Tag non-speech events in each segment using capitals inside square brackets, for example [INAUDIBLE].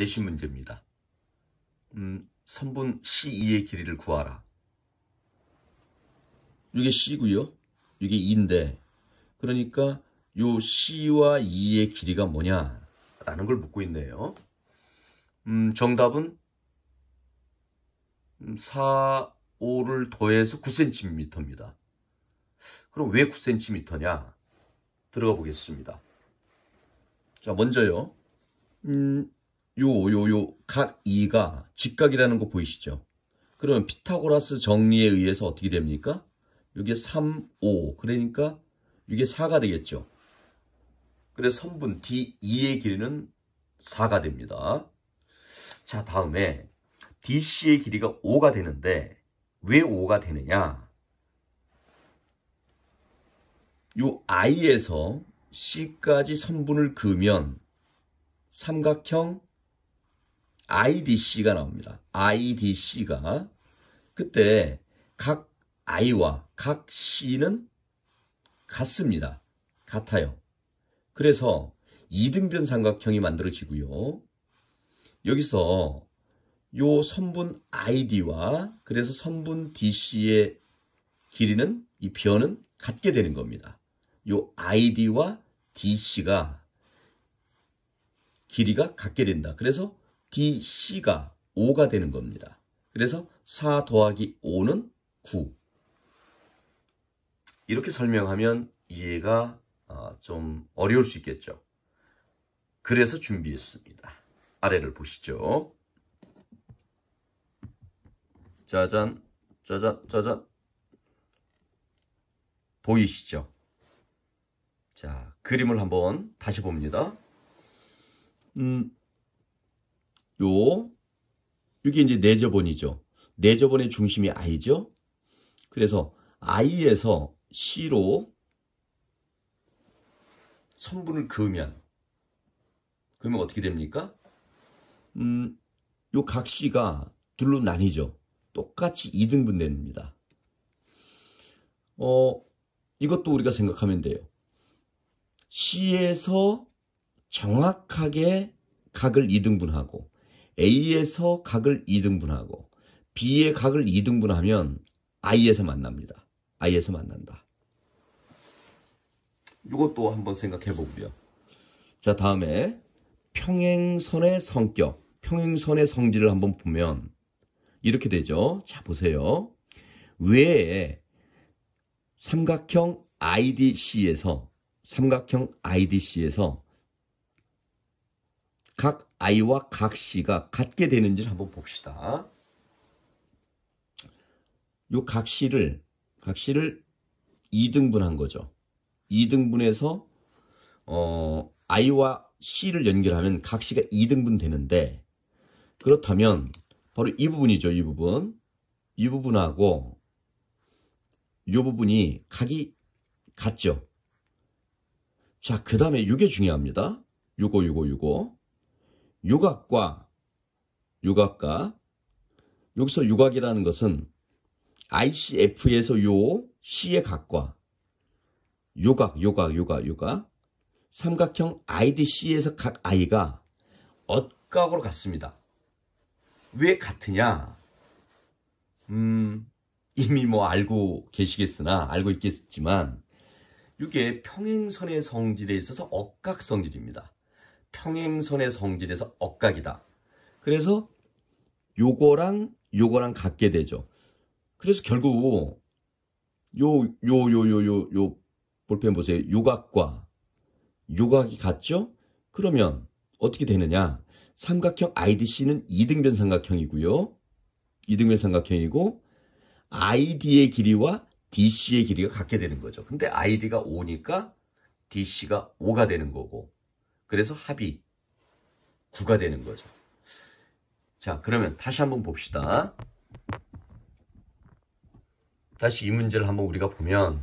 내신 문제입니다. 음, 선분 C2의 길이를 구하라. 이게 C고요. 이게 2인데 그러니까 요 C와 2의 길이가 뭐냐 라는 걸 묻고 있네요. 음, 정답은 4, 음, 5를 더해서 9cm입니다. 그럼 왜 9cm냐? 들어가 보겠습니다. 자, 먼저요. 음, 요, 요, 요, 각 2가 직각이라는 거 보이시죠? 그러면 피타고라스 정리에 의해서 어떻게 됩니까? 이게 3, 5. 그러니까 이게 4가 되겠죠. 그래서 선분 D2의 길이는 4가 됩니다. 자, 다음에 DC의 길이가 5가 되는데 왜 5가 되느냐? 요 I에서 C까지 선분을 그으면 삼각형 IDC가 나옵니다. IDC가 그때 각 I와 각 C는 같습니다. 같아요. 그래서 이등변 삼각형이 만들어지고요. 여기서 요 선분 ID와 그래서 선분 DC의 길이는 이 변은 같게 되는 겁니다. 요 ID와 DC가 길이가 같게 된다. 그래서 DC가 5가 되는 겁니다. 그래서 4 더하기 5는 9. 이렇게 설명하면 이해가 아, 좀 어려울 수 있겠죠. 그래서 준비했습니다. 아래를 보시죠. 짜잔, 짜잔, 짜잔. 보이시죠? 자, 그림을 한번 다시 봅니다. 음, 요 이게 이제 내저본이죠. 내저본의 중심이 i죠. 그래서 i에서 c로 선분을 그으면 그러면 어떻게 됩니까? 음, 요 각시가 둘로 나뉘죠. 똑같이 2등분 됩니다. 어, 이것도 우리가 생각하면 돼요. C에서 정확하게 각을 2등분하고 A에서 각을 2등분하고 B의 각을 2등분하면 I에서 만납니다. I에서 만난다. 이것도 한번 생각해 보고요. 자, 다음에 평행선의 성격, 평행선의 성질을 한번 보면 이렇게 되죠. 자, 보세요. 왜 삼각형 IDC에서 삼각형 IDC에서 각 I와 각 C가 같게 되는지를 한번 봅시다. 이각 C를, 각 C를 2등분한 거죠. 2등분해서 어, I와 C를 연결하면 각 C가 2등분 되는데 그렇다면 바로 이 부분이죠. 이 부분. 이 부분하고 이 부분이 각이 같죠. 자, 그 다음에 이게 중요합니다. 요거 요거 요거 유각과 유각과 여기서 유각이라는 것은 ICF에서 요 C의 각과 요각 요각 요각 요각 삼각형 IDC에서 각 I가 엇각으로 같습니다. 왜 같으냐? 음, 이미 뭐 알고 계시겠으나 알고 있겠지만 이게 평행선의 성질에 있어서 억각 성질입니다. 평행선의 성질에서 억각이다. 그래서 요거랑 요거랑 같게 되죠. 그래서 결국 요요요요 요 요, 요 볼펜 보세요. 요각과 요각이 같죠? 그러면 어떻게 되느냐? 삼각형 IDC는 2등변 삼각형이고요. 2등변 삼각형이고 ID의 길이와 DC의 길이가 같게 되는 거죠. 근데 ID가 5니까 DC가 5가 되는 거고 그래서 합이 9가 되는 거죠. 자, 그러면 다시 한번 봅시다. 다시 이 문제를 한번 우리가 보면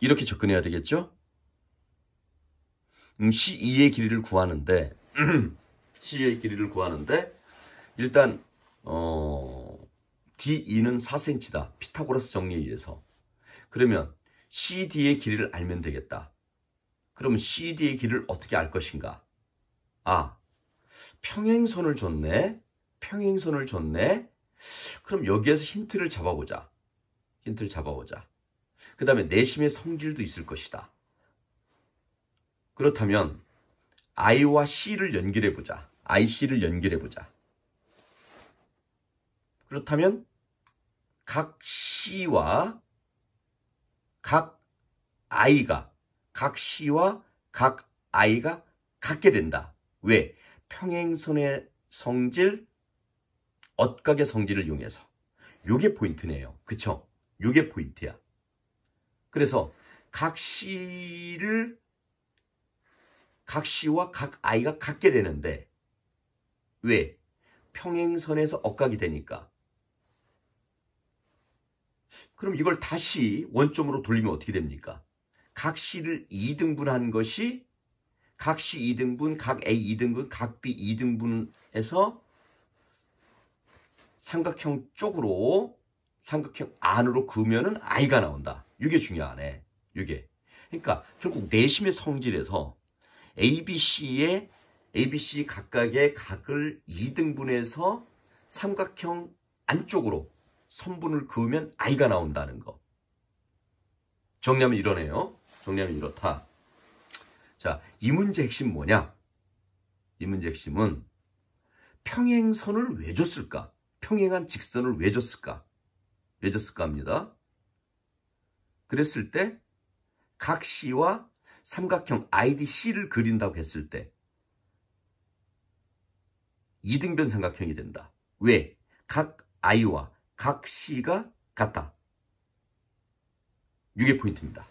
이렇게 접근해야 되겠죠? 음, C2의 길이를 구하는데 C2의 [CLEARS THROAT] 길이를 구하는데 일단 어 D2는 4cm다. 피타고라스 정리에 의해서. 그러면 CD의 길이를 알면 되겠다. 그럼 CD의 길이를 어떻게 알 것인가? 아, 평행선을 줬네? 평행선을 줬네? 그럼 여기에서 힌트를 잡아보자. 힌트를 잡아보자. 그 다음에 내심의 성질도 있을 것이다. 그렇다면 I와 C를 연결해보자. IC를 연결해보자. 그렇다면 각 시와 각 아이가 각 시와 각 아이가 갖게 된다. 왜? 평행선의 성질, 엇각의 성질을 이용해서. 요게 포인트네요. 그쵸? 요게 포인트야. 그래서 각 시를 각 시와 각 아이가 갖게 되는데 왜? 평행선에서 엇각이 되니까 그럼 이걸 다시 원점으로 돌리면 어떻게 됩니까? 각시를 2등분한 것이 각시 2등분, 각 A 2등분, 각 B 2등분에서 삼각형 쪽으로 삼각형 안으로 그으면은 I가 나온다. 이게 중요하네. 이게. 그러니까 결국 내심의 성질에서 ABC의 ABC 각각의 각을 2등분해서 삼각형 안쪽으로 선분을 그으면 아이가 나온다는 거. 정리하면 이러네요. 정리하면 이렇다. 자, 이 문제 핵심 뭐냐? 이 문제 핵심은 평행선을 왜 줬을까? 평행한 직선을 왜 줬을까? 왜 줬을까 합니다. 그랬을 때 각 C와 삼각형 IDC를 그린다고 했을 때 이등변 삼각형이 된다. 왜? 각 I와 각 시가 같다. 이게 포인트입니다.